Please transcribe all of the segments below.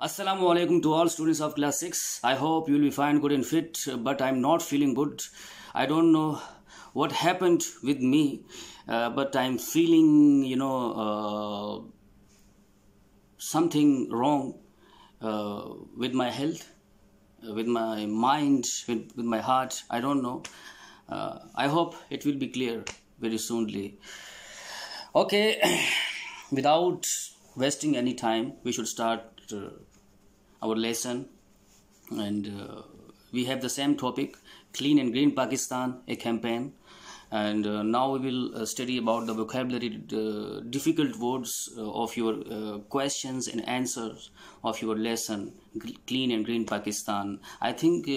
Assalamu alaikum to all students of class 6. I hope you'll be fine, good and fit, but I'm not feeling good. I don't know what happened with me, uh, but I'm feeling, you know, uh, something wrong uh, with my health, uh, with my mind, with, with my heart. I don't know. Uh, I hope it will be clear very soonly. Okay, without wasting any time we should start uh, our lesson and uh, we have the same topic clean and green pakistan a campaign and uh, now we will uh, study about the vocabulary uh, difficult words uh, of your questions and answers of your lesson clean and green pakistan i think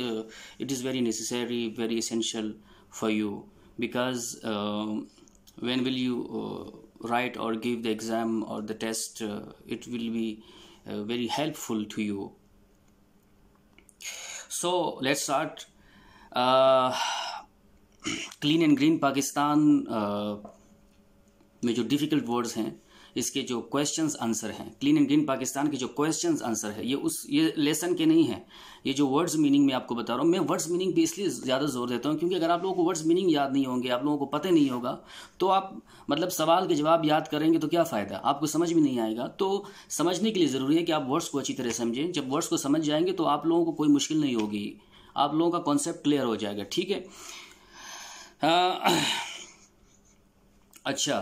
it is very necessary very essential for you because um, when will you write or give the exam or the test uh, it will be uh, very helpful to you so let's start uh, clean and green pakistan uh, में जो difficult words. इसके जो question answer हैं clean and green Pakistan के जो question answer है ये उस ये लेसन के नहीं है ये जो वर्ड्स मीनिंग मैं आपको बता रहा हूँ मैं वर्ड्स मीनिंग पे इसलिए ज़्यादा जोर देता हूँ क्योंकि अगर आप लोगों को वर्ड्स मीनिंग याद नहीं होंगे आप लोगों को पता नहीं होगा तो आप मतलब सवाल के जवाब याद करेंगे तो क्या फ़ायदा आपको समझ में नहीं आएगा तो समझने के लिए ज़रूरी है कि आप वर्ड्स को अच्छी तरह समझें जब वर्ड्स को समझ जाएंगे तो आप लोगों को कोई मुश्किल नहीं होगी आप लोगों का कॉन्सेप्ट क्लियर हो जाएगा ठीक है अच्छा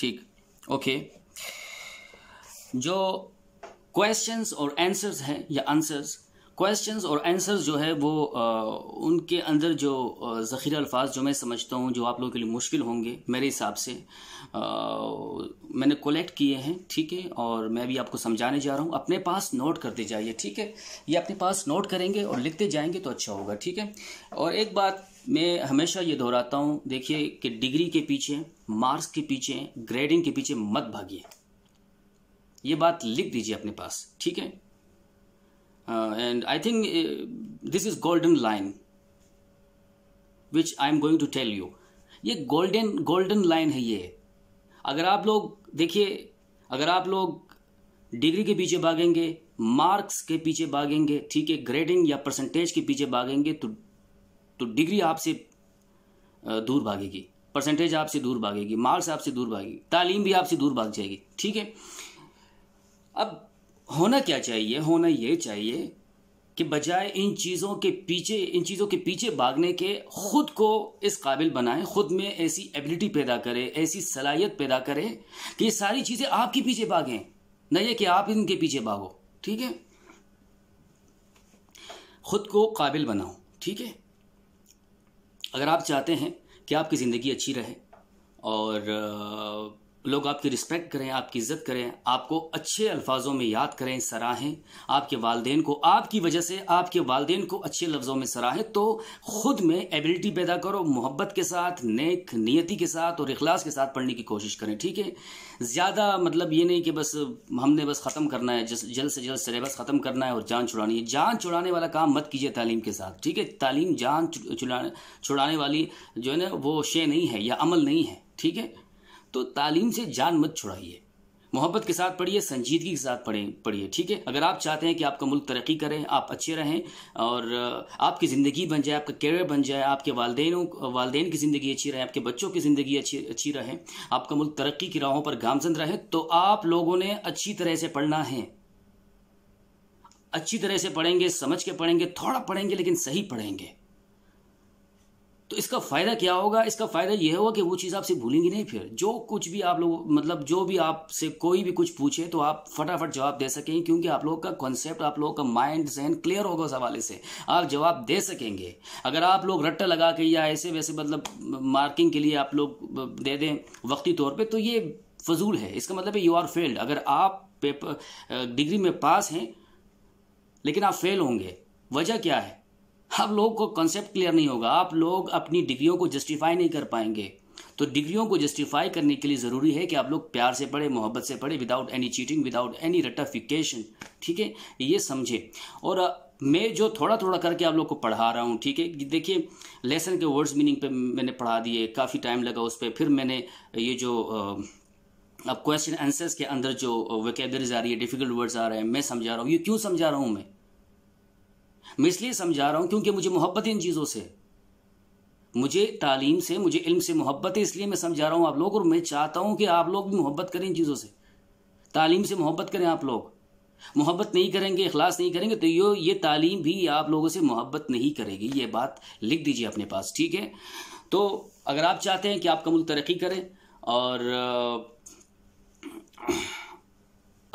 ठीक ओके जो क्वेश्चंस और आंसर्स हैं या आंसर्स क्वेश्चंस और आंसर्स जो है वो आ, उनके अंदर जो ज़ख़ीरा अल्फाज जो मैं समझता हूँ जो आप लोगों के लिए मुश्किल होंगे मेरे हिसाब से आ, मैंने कलेक्ट किए हैं ठीक है और मैं भी आपको समझाने जा रहा हूँ अपने पास नोट करते जाइए ठीक है ये अपने पास नोट करेंगे और लिखते जाएंगे तो अच्छा होगा ठीक है और एक बात मैं हमेशा ये दोहराता हूँ देखिए कि डिग्री के पीछे मार्क्स के पीछे ग्रेडिंग के पीछे मत भागिए ये बात लिख दीजिए अपने पास ठीक है and I think this is golden line which I am going to tell you ये गोल्डन गोल्डन लाइन है ये अगर आप लोग देखिए अगर आप लोग डिग्री के पीछे भागेंगे मार्क्स के पीछे भागेंगे ठीक है ग्रेडिंग या परसेंटेज के पीछे भागेंगे तो तो डिग्री आपसे दूर भागेगी परसेंटेज आपसे दूर भागेगी मार्क्स आपसे दूर भागेगी तालीम भी आपसे दूर भाग जाएगी ठीक है अब होना क्या चाहिए होना ये चाहिए कि बजाय इन चीज़ों के पीछे इन चीज़ों के पीछे भागने के खुद को इस काबिल बनाएं खुद में ऐसी एबिलिटी पैदा करें ऐसी सलाहियत पैदा करें कि ये सारी चीज़ें आपके पीछे भागें न ये कि आप इनके पीछे भागो ठीक है खुद को काबिल बनाओ ठीक है अगर आप चाहते हैं कि आपकी ज़िंदगी अच्छी रहे और लोग आपकी रिस्पेक्ट करें आपकी इज्जत करें आपको अच्छे अल्फाजों में याद करें सराहें आपके वालदेन को आपकी वजह से आपके वालदेन को अच्छे लफ्ज़ों में सराहें तो ख़ुद में एबिलिटी पैदा करो मोहब्बत के साथ नेक नियति के साथ और अखलास के साथ पढ़ने की कोशिश करें ठीक है ज़्यादा मतलब ये नहीं कि बस हमने बस ख़त्म करना है जल्द से जल्द सलेबस ख़त्म करना है और जान छुड़ानी है जान छुड़ाने वाला काम मत कीजिए तालीम के साथ ठीक है तालीम जान छुड़ाने वाली जो है ना वो शे नहीं है या अमल नहीं है ठीक है तो तालीम से जान मत छुड़ाइए मोहब्बत के साथ पढ़िए संजीदगी के साथ पढ़ें पढ़िए ठीक है अगर आप चाहते हैं कि आपका मुल्क तरक्की करें आप अच्छे रहें और आपकी ज़िंदगी बन जाए आपका करियर बन जाए आपके वालदेनों वालदेन की ज़िंदगी अच्छी रहे आपके बच्चों की ज़िंदगी अच्छी अच्छी रहे आपका मुल्क तरक्की की राहों पर गामजन रहे तो आप लोगों ने अच्छी तरह से पढ़ना है अच्छी तरह से पढ़ेंगे समझ के पढ़ेंगे थोड़ा पढ़ेंगे लेकिन सही पढ़ेंगे तो इसका फ़ायदा क्या होगा इसका फ़ायदा यह होगा कि वो चीज़ आपसे भूलेंगी नहीं फिर जो कुछ भी आप लोग मतलब जो भी आपसे कोई भी कुछ पूछे तो आप फटाफट जवाब दे सकेंगे क्योंकि आप लोगों का कॉन्सेप्ट आप लोगों का माइंड जहन क्लियर होगा उस हवाले से आप जवाब दे सकेंगे अगर आप लोग रट्टा लगा के या ऐसे वैसे मतलब मार्किंग के लिए आप लोग दे दें वक्ती तौर पर तो ये फजूल है इसका मतलब है यू आर फेल्ड अगर आप पेपर डिग्री में पास हैं लेकिन आप फेल होंगे वजह क्या है आप लोगों को कॉन्सेप्ट क्लियर नहीं होगा आप लोग अपनी डिग्रियों को जस्टिफाई नहीं कर पाएंगे तो डिग्रियों को जस्टिफाई करने के लिए ज़रूरी है कि आप लोग प्यार से पढ़े मोहब्बत से पढ़े without any cheating without any रटाफिकेशन ठीक है ये समझे और मैं जो थोड़ा थोड़ा करके आप लोग को पढ़ा रहा हूँ ठीक है देखिए लेसन के वर्ड्स मीनिंग पे मैंने पढ़ा दिए काफ़ी टाइम लगा उस पर फिर मैंने ये जो अब क्वेश्चन आंसर्स के अंदर जो वेकेबरीज आ रही है डिफिकल्ट वर्ड्स आ रहे हैं मैं समझा रहा हूँ ये क्यों समझा रहा हूँ मैं मैं इसलिए समझा रहा हूं क्योंकि मुझे मोहब्बत इन चीज़ों से मुझे तालीम से मुझे इल्म से मोहब्बत है इसलिए मैं समझा रहा हूं आप लोग और मैं चाहता हूं कि आप लोग भी मोहब्बत करें इन चीज़ों से तालीम से मोहब्बत करें आप लोग मोहब्बत नहीं करेंगे अखलास नहीं करेंगे तो यो ये तालीम भी आप लोगों से मोहब्बत नहीं करेगी ये बात लिख दीजिए अपने पास ठीक है तो अगर आप चाहते हैं कि आपका मुल्क तरक्की करें और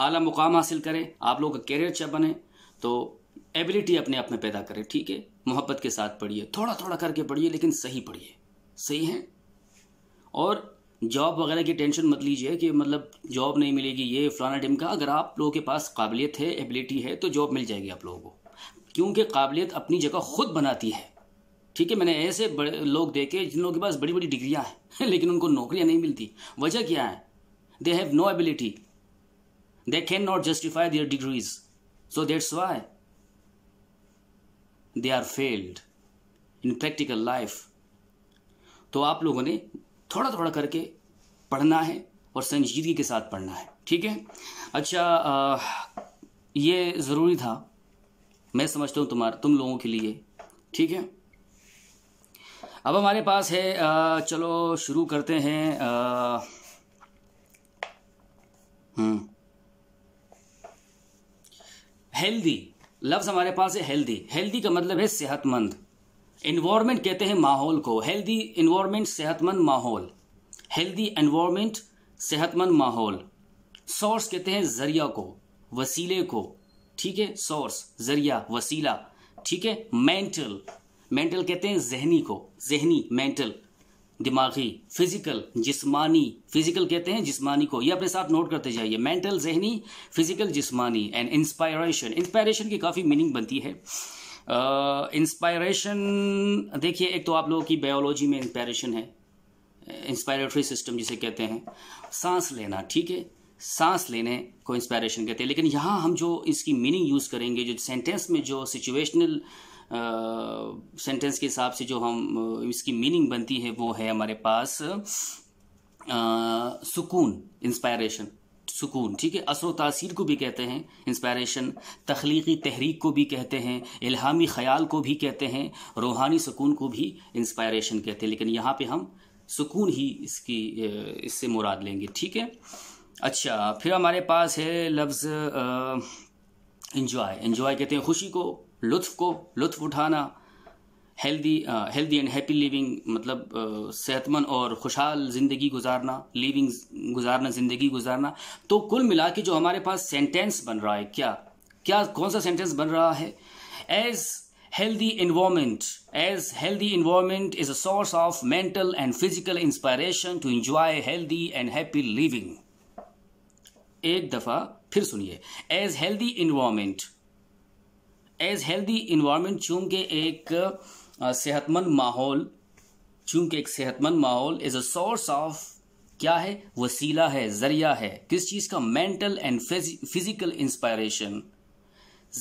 आला मुकाम हासिल करें आप लोग का कैरियर अच्छा बने तो एबिलिटी अपने आप में पैदा करें ठीक है मोहब्बत के साथ पढ़िए थोड़ा थोड़ा करके पढ़िए लेकिन सही पढ़िए सही है और जॉब वगैरह की टेंशन मत लीजिए कि मतलब जॉब नहीं मिलेगी ये फलाना टीम का अगर आप लोगों के पास काबिलियत है एबिलिटी है तो जॉब मिल जाएगी आप लोगों को क्योंकि काबिलियत अपनी जगह खुद बनाती है ठीक है मैंने ऐसे बड़े लोग देखे जिन लोगों के पास बड़ी बड़ी डिग्रियां हैं लेकिन उनको नौकरियां नहीं मिलती वजह क्या है they have no ability they can not justify their degrees so that's why they are failed in practical life तो आप लोगों ने थोड़ा थोड़ा करके पढ़ना है और संजीदगी के साथ पढ़ना है ठीक है अच्छा आ, ये ज़रूरी था मैं समझता हूँ तुम्हारा तुम लोगों के लिए ठीक है अब हमारे पास है आ, चलो शुरू करते हैं हेल्दी हम्म। लफ्ज़ हमारे पास है हेल्दी हेल्दी का मतलब है सेहतमंद इन्वामेंट कहते हैं माहौल को हेल्दी इन्वामेंट सेहतमंद माहौल हेल्दी इन्वामेंट सेहतमंद माहौल सोर्स कहते हैं जरिया को वसीले को ठीक है सोर्स जरिया वसीला ठीक है मेंटल मेंटल कहते हैं जहनी को जहनी मेंटल दिमागी फिजिकल जिस्मानी फिजिकल कहते हैं जिस्मानी को ये अपने साथ नोट करते जाइए मेंटल जहनी फिजिकल जिस्मानी एंड इंस्पायरेशन इंस्पायरेशन की काफ़ी मीनिंग बनती है इंस्पायरेशन uh, देखिए एक तो आप लोगों की बायोलॉजी में इंस्पायरेशन है इंस्पायरेटरी सिस्टम जिसे कहते हैं सांस लेना ठीक है सांस लेने को इंस्पायरेशन कहते हैं लेकिन यहाँ हम जो इसकी मीनिंग यूज़ करेंगे जो सेंटेंस में जो सिचुएशनल uh, सेंटेंस के हिसाब से जो हम इसकी मीनिंग बनती है वो है हमारे पास सुकून इंस्पायरेशन सुकून ठीक है असर तासीर को भी कहते हैं इंस्पायरेशन तख्लीकी तहरीक को भी कहते हैं इल्हामी ख्याल को भी कहते हैं रूहानी सुकून को भी इंस्पायरेशन कहते हैं लेकिन यहाँ पे हम सुकून ही इसकी इससे मुराद लेंगे ठीक है अच्छा फिर हमारे पास है लफ्ज़ इंजॉय इंजॉय कहते हैं खुशी को लुत्फ को लुत्फ उठाना healthy healthy and happy living मतलब uh, सेहतमंद और खुशहाल ज़िंदगी गुजारना लिविंग गुजारना ज़िंदगी गुजारना तो कुल मिला के जो हमारे पास सेंटेंस बन रहा है क्या क्या कौन सा सेंटेंस बन रहा है as healthy environment as healthy environment is a source of mental and physical inspiration to enjoy healthy and happy living एक दफा फिर सुनिए as healthy environment as healthy environment चूंकि एक सेहतमंद माहौल चूंकि एक सेहतमंद माहौल इज़ अ सोर्स ऑफ क्या है वसीला है जरिया है किस चीज़ का मेंटल एंड फिजिकल इंस्पायरेशन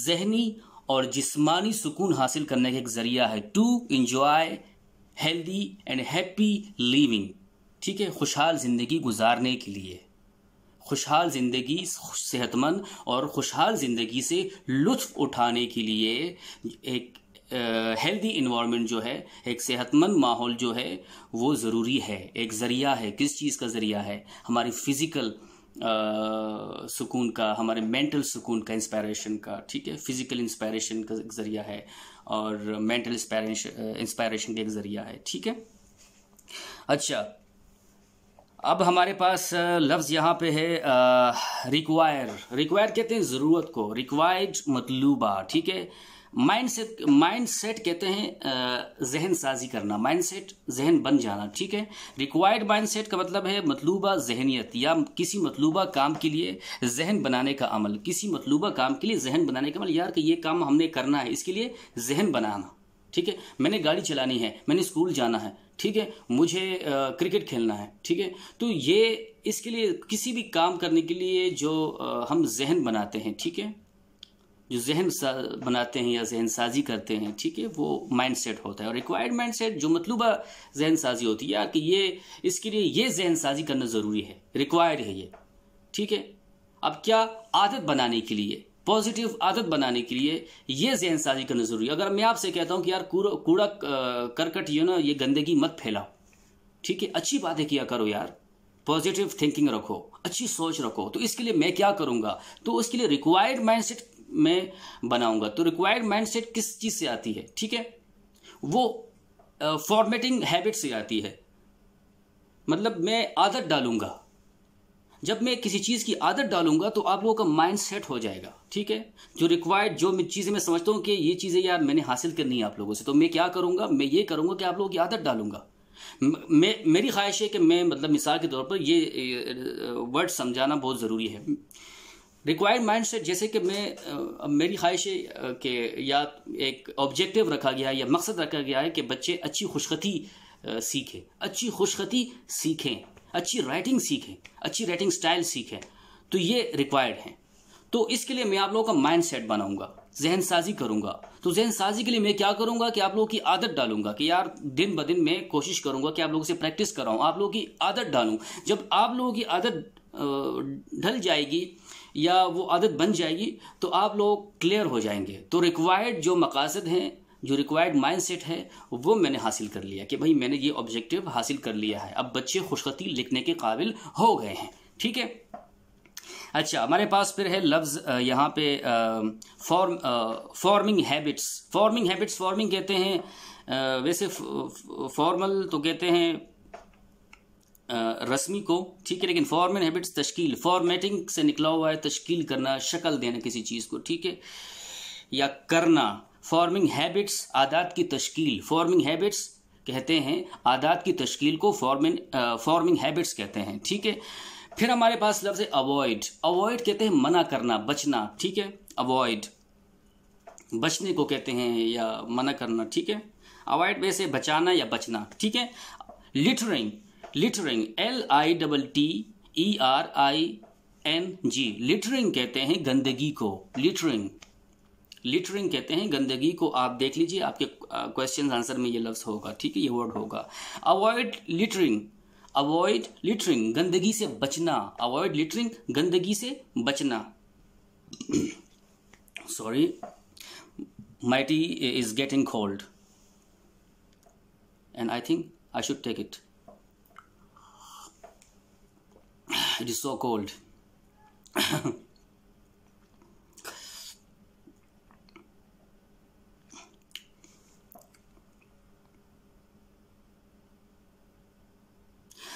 जहनी और जिस्मानी सुकून हासिल करने का एक जरिया है to enjoy healthy and happy living ठीक है खुशहाल ज़िंदगी गुजारने के लिए खुशहाल ज़िंदगी सेहतमंद और खुशहाल ज़िंदगी से लुत्फ़ उठाने के लिए एक हेल्दी इन्वामेंट जो है एक सेहतमंद माहौल जो है वो ज़रूरी है एक ज़रिया है किस चीज़ का ज़रिया है हमारी फिज़िकल सुकून का हमारे मेंटल सुकून का इंस्पायरेशन का ठीक है फिज़िकल इंस्पायरेशन का एक ज़रिया है और मेंटल इंस्पायरेशन इंस्पायरेशन का एक ज़रिया है ठीक है अच्छा अब हमारे पास लफ्ज़ यहाँ पे है रिक्वायर रिक्वायर कहते हैं ज़रूरत को रिक्वायर्ड मतलूबा ठीक है माइंड सेट माइंड सेट कहते हैं जहन साजी करना माइंड सेट जहन बन जाना ठीक है रिक्वायर्ड माइंड सेट का मतलब है मतलूबा जहनीत या किसी मतलूबा काम के लिए जहन बनाने का अमल किसी मतलूबा काम के लिए जहन बनाने का अमल यार कि ये काम हमने करना है इसके लिए जहन बनाना ठीक है मैंने गाड़ी चलानी है मैंने स्कूल जाना है ठीक है मुझे आ, क्रिकेट खेलना है ठीक है तो ये इसके लिए किसी भी काम करने के लिए जो आ, हम जहन बनाते हैं ठीक है जो जहन बनाते हैं या जहन साजी करते हैं ठीक है वो माइंड सेट होता है और रिक्वायर्ड माइंड सेट जो मतलूबा जहन साजी होती है यार कि ये इसके लिए ये जहन साजी करना ज़रूरी है रिक्वायर्ड है ये ठीक है अब क्या आदत बनाने के लिए पॉजिटिव आदत बनाने के लिए ये जहन साजी करना जरूरी है अगर मैं आपसे कहता हूँ कि यार कूड़ा करकट यू ना ये गंदगी मत फैलाओ ठीक है अच्छी बातें किया करो यार पॉजिटिव थिंकिंग रखो अच्छी सोच रखो तो इसके लिए मैं क्या करूँगा तो उसके लिए रिक्वायर्ड माइंडसेट मैं बनाऊंगा तो रिक्वायर्ड माइंडसेट किस चीज़ से आती है ठीक है वो फॉर्मेटिंग हैबिट से आती है मतलब मैं आदत डालूंगा जब मैं किसी चीज़ की आदत डालूंगा तो आप लोगों का माइंड सेट हो जाएगा ठीक है जो रिक्वायर्ड जो चीज़ें मैं समझता हूँ कि ये चीज़ें यार मैंने हासिल करनी है आप लोगों से तो मैं क्या करूँगा मैं ये करूँगा कि आप लोगों की आदत डालूंगा मैं मेरी ख्वाहिश है कि मैं मतलब मिसाल के तौर पर ये वर्ड समझाना बहुत ज़रूरी है रिक्वायर्ड माइंड सेट जैसे कि मैं मेरी ख्वाहिश है कि या एक ऑब्जेक्टिव रखा गया है या मकसद रखा गया है कि बच्चे अच्छी खुशखती सीखें अच्छी खुशखती सीखें अच्छी राइटिंग सीखें अच्छी राइटिंग स्टाइल सीखें तो ये रिक्वायर्ड है तो इसके लिए मैं आप लोगों का माइंड सेट बनाऊंगा जहन साजी करूंगा तो जहन साजी के लिए मैं क्या करूंगा कि आप लोगों की आदत डालूंगा कि यार दिन ब दिन मैं कोशिश करूंगा कि आप लोगों से प्रैक्टिस कराऊं आप लोगों की आदत डालूं जब आप लोगों की आदत ढल जाएगी या वो आदत बन जाएगी तो आप लोग क्लियर हो जाएंगे तो रिक्वायर्ड जो मकासद हैं जो रिक्वायर्ड माइंड सेट है वो मैंने हासिल कर लिया कि भाई मैंने ये ऑब्जेक्टिव हासिल कर लिया है अब बच्चे खुशखती लिखने के काबिल हो गए हैं ठीक है अच्छा हमारे पास फिर है लफ्ज़ यहाँ पे form forming habits forming habits forming कहते हैं वैसे फॉर्मल तो कहते हैं रस्मी को ठीक है लेकिन फॉर्मिंग हैबिट्स तश्कील फॉर्मेटिंग से निकला हुआ है तश्कील करना शक्ल देना किसी चीज़ को ठीक है या करना फॉर्मिंग हैबिट्स आदात की तश्कील फॉर्मिंग हैबिट्स कहते हैं आदात की तश्कील को फॉर्मिंग फॉर्मिंग हैबिट्स कहते हैं ठीक है फिर हमारे पास लफ्ज़ है अवॉइड अवॉइड कहते हैं मना करना बचना ठीक है अवॉइड बचने को कहते हैं या मना करना ठीक है अवॉइड वैसे बचाना या बचना ठीक है littering littering L I double T E R I N G littering कहते हैं गंदगी को लिटरिंग लिटरिंग कहते हैं गंदगी को आप देख लीजिए आपके क्वेश्चन आंसर में ये लफ्स होगा ठीक है ये वर्ड होगा अवॉइड लिटरिंग अवॉइड लिटरिंग गंदगी से बचना अवॉइड लिटरिंग गंदगी से बचना sorry my tea is getting cold and I think I should take it it is so cold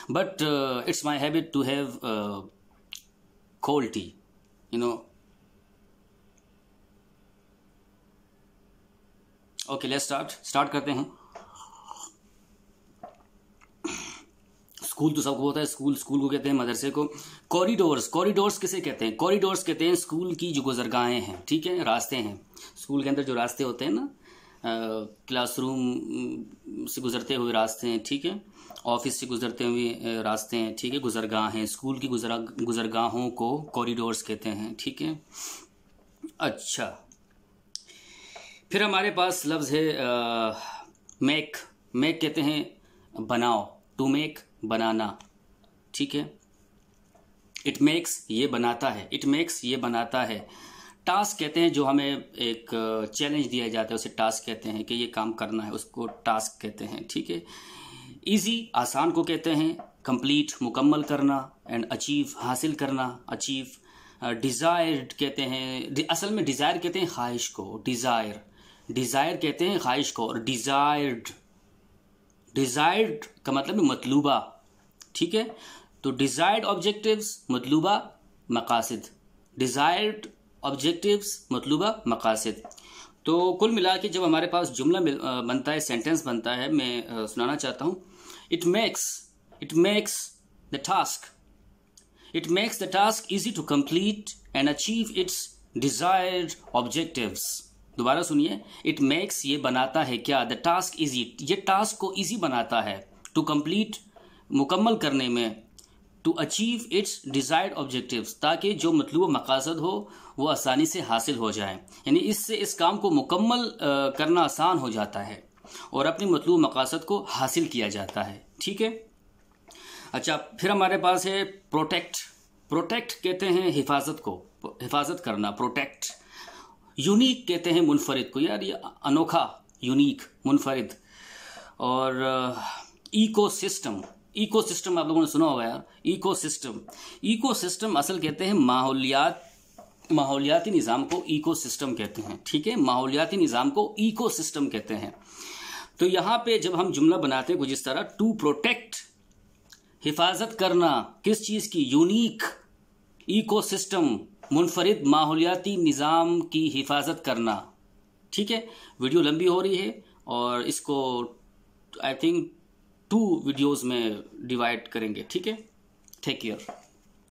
but uh, it's my habit to have uh, cold tea you know okay let's start start करते हैं school तो सबको होता है school school को कहते हैं मदरसे को कॉरिडोर्स कॉरिडोर्स किसे कहते हैं कॉरिडोर्स कहते हैं स्कूल की जो गुजरगाहें हैं ठीक है रास्ते हैं स्कूल के अंदर जो रास्ते होते हैं ना क्लासरूम uh, से गुजरते हुए रास्ते हैं ठीक है ऑफिस से गुजरते हुए रास्ते हैं ठीक है गुजरगाह हैं स्कूल की गुजरा गुजरगाहों को कॉरिडोर्स कहते हैं ठीक है अच्छा फिर हमारे पास लफ्ज़ है मेक मेक कहते हैं बनाओ टू मेक बनाना ठीक है इट मेक्स ये बनाता है इट मेक्स ये बनाता है टास्क कहते हैं जो हमें एक चैलेंज दिया जाता है उसे टास्क कहते हैं कि ये काम करना है उसको टास्क कहते हैं ठीक है ईजी आसान को कहते हैं कंप्लीट मुकम्मल करना एंड अचीव हासिल करना अचीव डिज़ायर्ड कहते हैं असल में डिज़ायर कहते हैं ख्वाहिश को डिज़ायर डिज़ायर कहते हैं ख्वाहिश को और डिज़ायर्ड डिज़ायर्ड का मतलब मतलूबा ठीक है तो डिज़ायर्ड ऑब्जेक्टिव्स मतलूबा मकासद डिज़ायर्ड ऑब्जेक्टिव्स मतलूबा मकासद तो कुल मिला के जब हमारे पास जुमला बनता है सेंटेंस बनता है मैं सुनाना चाहता हूँ it makes it makes the task it makes the task easy to complete and achieve its desired objectives दोबारा सुनिए इट मेक्स ये बनाता है क्या द टास्क इजी ये टास्क को इजी बनाता है टू कंप्लीट मुकम्मल करने में to achieve its desired objective ताकि जो मतलूब मकासद हो वो आसानी से हासिल हो जाए यानी इससे इस काम को मुकम्मल करना आसान हो जाता है और अपने मतलूब मकासद को हासिल किया जाता है ठीक है अच्छा फिर हमारे पास है प्रोटेक्ट प्रोटेक्ट कहते हैं हिफाजत को हिफाजत करना प्रोटेक्ट यूनिक कहते हैं मुनफरद को यार ये अनोखा यूनिक मुनफरद और इकोसिस्टम इकोसिस्टम आप लोगों ने सुना होगा यार इकोसिस्टम इकोसिस्टम असल कहते हैं माहौलियात माहौलियाती निज़ाम को इकोसिस्टम कहते हैं ठीक है माहौलियाती निज़ाम को इकोसिस्टम कहते हैं तो यहाँ पे जब हम जुमला बनाते हैं कुछ इस तरह टू प्रोटेक्ट हिफाजत करना किस चीज़ की यूनिक इकोसिस्टम मुनफरिद माहौलियाती निज़ाम की हिफाजत करना ठीक है वीडियो लंबी हो रही है और इसको आई थिंक टू वीडियोज़ में डिवाइड करेंगे ठीक है टेक केयर